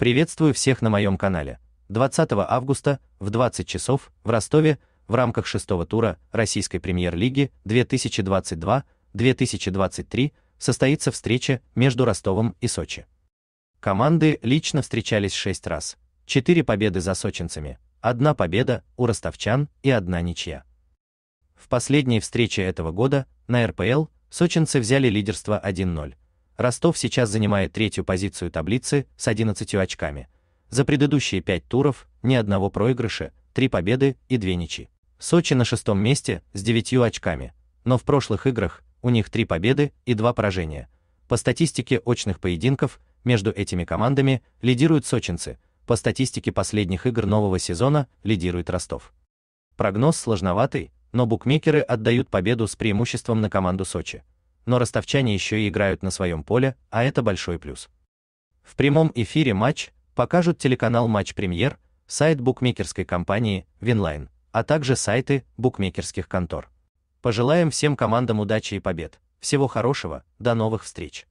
Приветствую всех на моем канале. 20 августа в 20 часов в Ростове в рамках шестого тура российской премьер-лиги 2022-2023 состоится встреча между Ростовом и Сочи. Команды лично встречались шесть раз. Четыре победы за сочинцами, одна победа у ростовчан и одна ничья. В последней встрече этого года на РПЛ сочинцы взяли лидерство 1-0. Ростов сейчас занимает третью позицию таблицы с 11 очками. За предыдущие пять туров ни одного проигрыша, три победы и две ничьи. Сочи на шестом месте с 9 очками, но в прошлых играх у них три победы и два поражения. По статистике очных поединков между этими командами лидируют сочинцы, по статистике последних игр нового сезона лидирует Ростов. Прогноз сложноватый, но букмекеры отдают победу с преимуществом на команду Сочи но ростовчане еще и играют на своем поле, а это большой плюс. В прямом эфире матч покажут телеканал Матч Премьер, сайт букмекерской компании Винлайн, а также сайты букмекерских контор. Пожелаем всем командам удачи и побед. Всего хорошего, до новых встреч.